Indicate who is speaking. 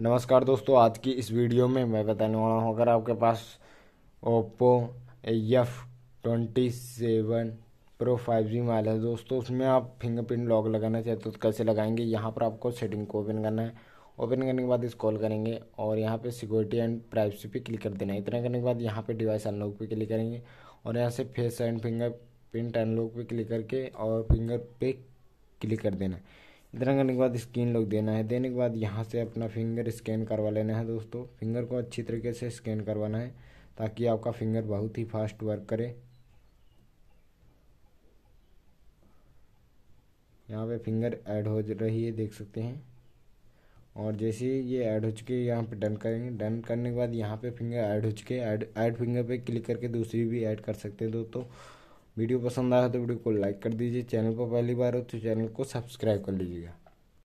Speaker 1: नमस्कार दोस्तों आज की इस वीडियो में मैं बताने वाला हूँ अगर आपके पास Oppo F twenty seven pro five G mobile है दोस्तों उसमें आप फिंगरप्रिंट लॉक लगाना चाहते हो तो कैसे लगाएंगे यहाँ पर आपको सेटिंग को ओपन करना है ओपन करने के बाद इस कॉल करेंगे और यहाँ पे सिक्योरिटी एंड प्राइवेसी पे क्लिक कर देना है इतना करने के बाद यहाँ पे डिवाइस अनलॉक पे क्लिक करेंगे और यहाँ से face and fingerprint unlock पर क्लिक करके और फिंगर पे क्लिक कर देना है इतना करने के बाद स्क्रीन लॉक देना है देने के बाद यहाँ से अपना फिंगर स्कैन करवा लेना है दोस्तों फिंगर को अच्छी तरीके से स्कैन करवाना है ताकि आपका फिंगर बहुत ही फास्ट वर्क करे यहाँ पे फिंगर ऐड हो रही है देख सकते हैं और जैसे ये ऐड हो चुके यहाँ पे डन करेंगे डन करने के बाद यहाँ पे फिंगर ऐड हो चुके ऐड ऐड फिंगर पे क्लिक करके दूसरी भी ऐड कर सकते हैं दोस्तों वीडियो पसंद आया तो वीडियो को लाइक कर दीजिए चैनल पर पहली
Speaker 2: बार हो तो चैनल को सब्सक्राइब कर
Speaker 3: लीजिएगा